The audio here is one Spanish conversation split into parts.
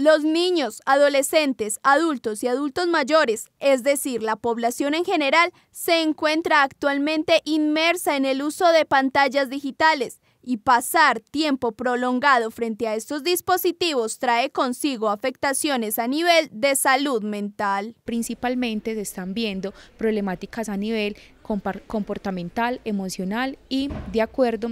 Los niños, adolescentes, adultos y adultos mayores, es decir, la población en general, se encuentra actualmente inmersa en el uso de pantallas digitales y pasar tiempo prolongado frente a estos dispositivos trae consigo afectaciones a nivel de salud mental. Principalmente se están viendo problemáticas a nivel comportamental, emocional y de acuerdo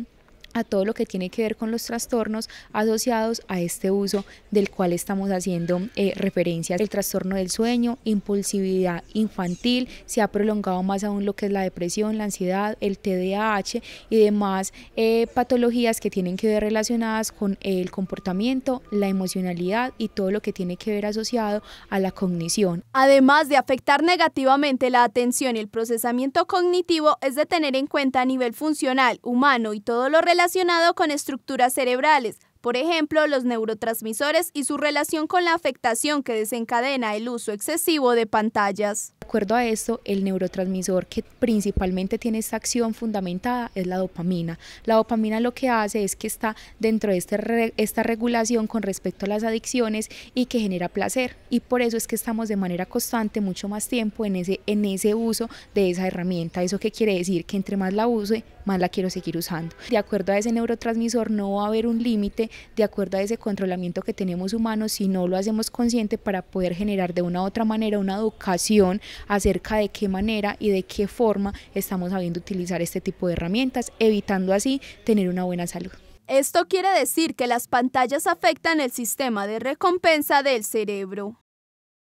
a todo lo que tiene que ver con los trastornos asociados a este uso del cual estamos haciendo referencias eh, referencia. El trastorno del sueño, impulsividad infantil, se ha prolongado más aún lo que es la depresión, la ansiedad, el TDAH y demás eh, patologías que tienen que ver relacionadas con el comportamiento, la emocionalidad y todo lo que tiene que ver asociado a la cognición. Además de afectar negativamente la atención y el procesamiento cognitivo, es de tener en cuenta a nivel funcional, humano y todo lo relacionado relacionado con estructuras cerebrales, por ejemplo, los neurotransmisores y su relación con la afectación que desencadena el uso excesivo de pantallas. De acuerdo a esto, el neurotransmisor que principalmente tiene esta acción fundamentada es la dopamina. La dopamina lo que hace es que está dentro de este, esta regulación con respecto a las adicciones y que genera placer. Y por eso es que estamos de manera constante mucho más tiempo en ese, en ese uso de esa herramienta. ¿Eso qué quiere decir? Que entre más la use, más la quiero seguir usando. De acuerdo a ese neurotransmisor no va a haber un límite de acuerdo a ese controlamiento que tenemos humanos si no lo hacemos consciente para poder generar de una u otra manera una educación acerca de qué manera y de qué forma estamos sabiendo utilizar este tipo de herramientas, evitando así tener una buena salud. Esto quiere decir que las pantallas afectan el sistema de recompensa del cerebro.